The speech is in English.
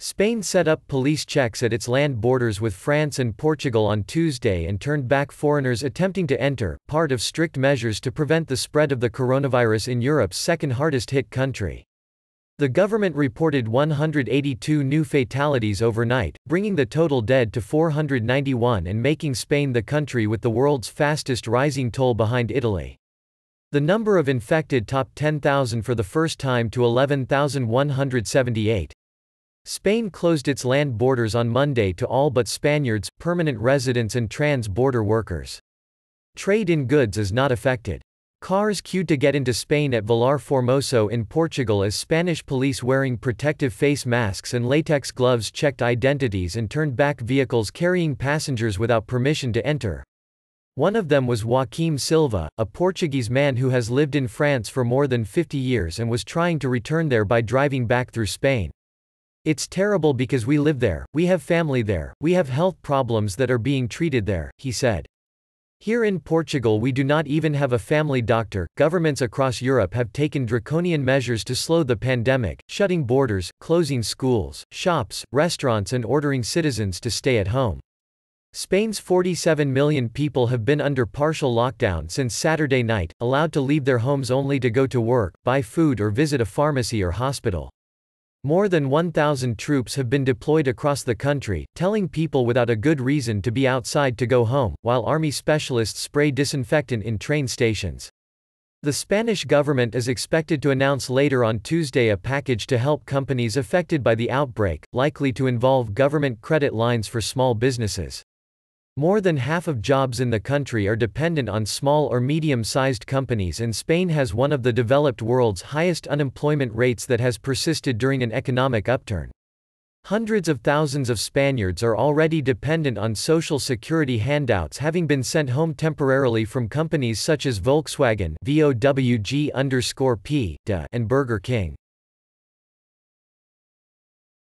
Spain set up police checks at its land borders with France and Portugal on Tuesday and turned back foreigners attempting to enter, part of strict measures to prevent the spread of the coronavirus in Europe's second hardest hit country. The government reported 182 new fatalities overnight, bringing the total dead to 491 and making Spain the country with the world's fastest rising toll behind Italy. The number of infected topped 10,000 for the first time to 11,178. Spain closed its land borders on Monday to all but Spaniards, permanent residents and trans-border workers. Trade in goods is not affected. Cars queued to get into Spain at Vilar Formoso in Portugal as Spanish police wearing protective face masks and latex gloves checked identities and turned back vehicles carrying passengers without permission to enter. One of them was Joaquim Silva, a Portuguese man who has lived in France for more than 50 years and was trying to return there by driving back through Spain. It's terrible because we live there, we have family there, we have health problems that are being treated there, he said. Here in Portugal, we do not even have a family doctor. Governments across Europe have taken draconian measures to slow the pandemic, shutting borders, closing schools, shops, restaurants, and ordering citizens to stay at home. Spain's 47 million people have been under partial lockdown since Saturday night, allowed to leave their homes only to go to work, buy food, or visit a pharmacy or hospital. More than 1,000 troops have been deployed across the country, telling people without a good reason to be outside to go home, while Army specialists spray disinfectant in train stations. The Spanish government is expected to announce later on Tuesday a package to help companies affected by the outbreak, likely to involve government credit lines for small businesses. More than half of jobs in the country are dependent on small or medium-sized companies and Spain has one of the developed world's highest unemployment rates that has persisted during an economic upturn. Hundreds of thousands of Spaniards are already dependent on social security handouts having been sent home temporarily from companies such as Volkswagen and Burger King.